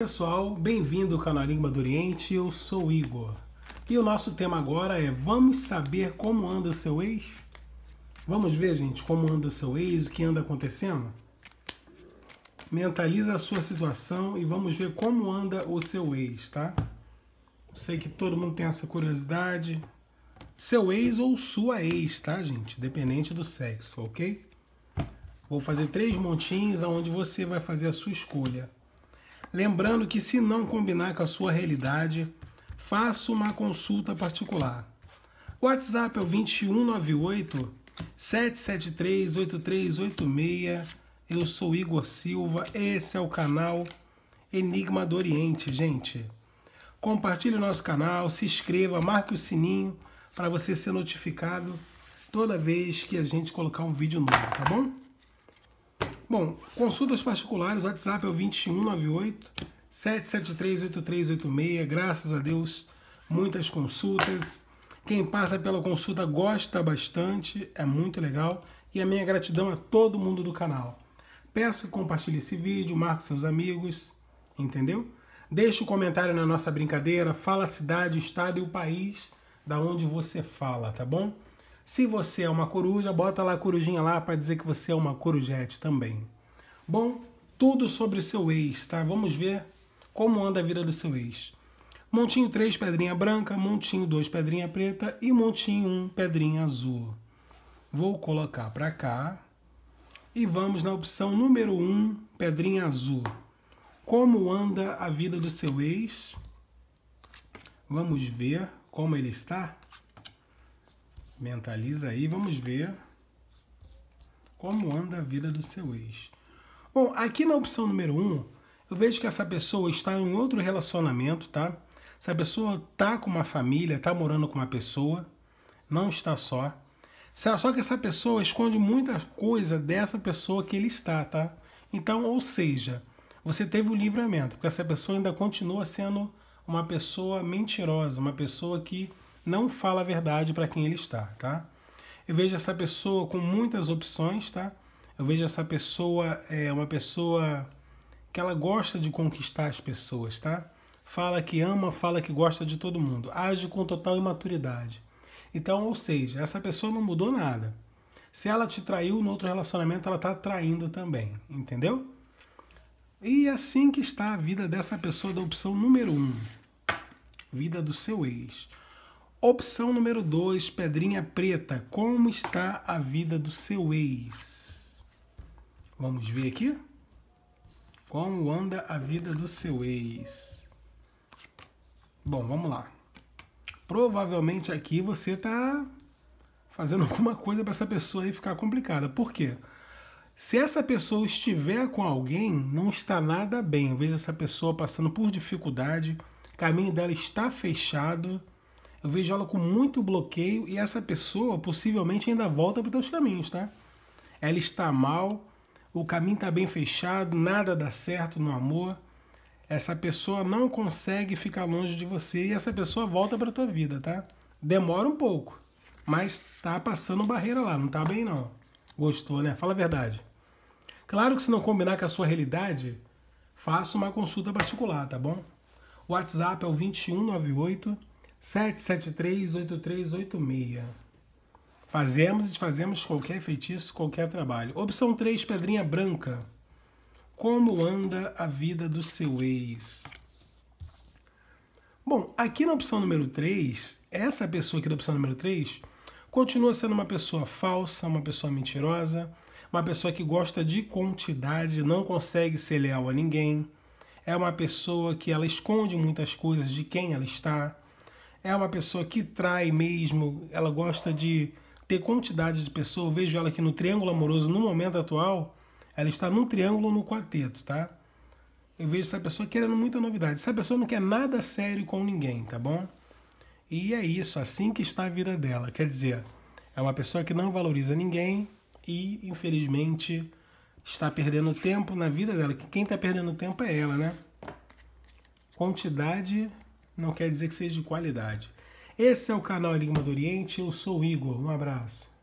Pessoal, bem-vindo ao canal Enigma do Oriente, eu sou Igor. E o nosso tema agora é Vamos saber como anda o seu ex? Vamos ver, gente, como anda o seu ex, o que anda acontecendo? Mentaliza a sua situação e vamos ver como anda o seu ex, tá? Sei que todo mundo tem essa curiosidade. Seu ex ou sua ex, tá, gente? Dependente do sexo, ok? Vou fazer três montinhos aonde você vai fazer a sua escolha Lembrando que, se não combinar com a sua realidade, faça uma consulta particular. O WhatsApp é o 2198 773 8386. Eu sou Igor Silva, esse é o canal Enigma do Oriente, gente. Compartilhe o nosso canal, se inscreva, marque o sininho para você ser notificado toda vez que a gente colocar um vídeo novo, tá bom? Bom, consultas particulares, WhatsApp é o 2198 773 8386. Graças a Deus, muitas consultas. Quem passa pela consulta gosta bastante, é muito legal. E a minha gratidão a todo mundo do canal. Peço que compartilhe esse vídeo, marque seus amigos, entendeu? Deixe o um comentário na nossa brincadeira, fala a cidade, o estado e o país da onde você fala, tá bom? Se você é uma coruja, bota lá a corujinha lá para dizer que você é uma corujete também. Bom, tudo sobre o seu ex, tá? Vamos ver como anda a vida do seu ex. Montinho 3, pedrinha branca, montinho 2, pedrinha preta e montinho 1, pedrinha azul. Vou colocar para cá e vamos na opção número 1, pedrinha azul. Como anda a vida do seu ex? Vamos ver como ele está? Mentaliza aí, vamos ver como anda a vida do seu ex. Bom, aqui na opção número 1, um, eu vejo que essa pessoa está em outro relacionamento, tá? Essa pessoa tá com uma família, tá morando com uma pessoa, não está só. Só que essa pessoa esconde muita coisa dessa pessoa que ele está, tá? Então, ou seja, você teve o livramento, porque essa pessoa ainda continua sendo uma pessoa mentirosa, uma pessoa que não fala a verdade para quem ele está, tá? Eu vejo essa pessoa com muitas opções, tá? Eu vejo essa pessoa é uma pessoa que ela gosta de conquistar as pessoas, tá? Fala que ama, fala que gosta de todo mundo, age com total imaturidade. Então, ou seja, essa pessoa não mudou nada. Se ela te traiu no outro relacionamento, ela está traindo também, entendeu? E é assim que está a vida dessa pessoa da opção número 1. Um, vida do seu ex. Opção número 2, Pedrinha Preta. Como está a vida do seu ex? Vamos ver aqui? Como anda a vida do seu ex? Bom, vamos lá. Provavelmente aqui você está fazendo alguma coisa para essa pessoa aí ficar complicada. Por quê? Se essa pessoa estiver com alguém, não está nada bem. Eu vejo essa pessoa passando por dificuldade, o caminho dela está fechado eu vejo ela com muito bloqueio e essa pessoa possivelmente ainda volta para os seus caminhos, tá? Ela está mal, o caminho está bem fechado, nada dá certo no amor. Essa pessoa não consegue ficar longe de você e essa pessoa volta para tua vida, tá? Demora um pouco, mas tá passando barreira lá, não tá bem não. Gostou, né? Fala a verdade. Claro que se não combinar com a sua realidade, faça uma consulta particular, tá bom? O WhatsApp é o 2198 7738386. Fazemos e desfazemos qualquer feitiço, qualquer trabalho. Opção 3, pedrinha branca. Como anda a vida do seu ex? Bom, aqui na opção número 3, essa pessoa aqui da opção número 3 continua sendo uma pessoa falsa, uma pessoa mentirosa, uma pessoa que gosta de quantidade, não consegue ser leal a ninguém. É uma pessoa que ela esconde muitas coisas de quem ela está é uma pessoa que trai mesmo, ela gosta de ter quantidade de pessoas. Eu vejo ela aqui no triângulo amoroso, no momento atual, ela está num triângulo no quarteto, tá? Eu vejo essa pessoa querendo muita novidade. Essa pessoa não quer nada sério com ninguém, tá bom? E é isso, assim que está a vida dela. Quer dizer, é uma pessoa que não valoriza ninguém e, infelizmente, está perdendo tempo na vida dela. Que quem está perdendo tempo é ela, né? Quantidade não quer dizer que seja de qualidade. Esse é o canal Enigma do Oriente, eu sou o Igor, um abraço.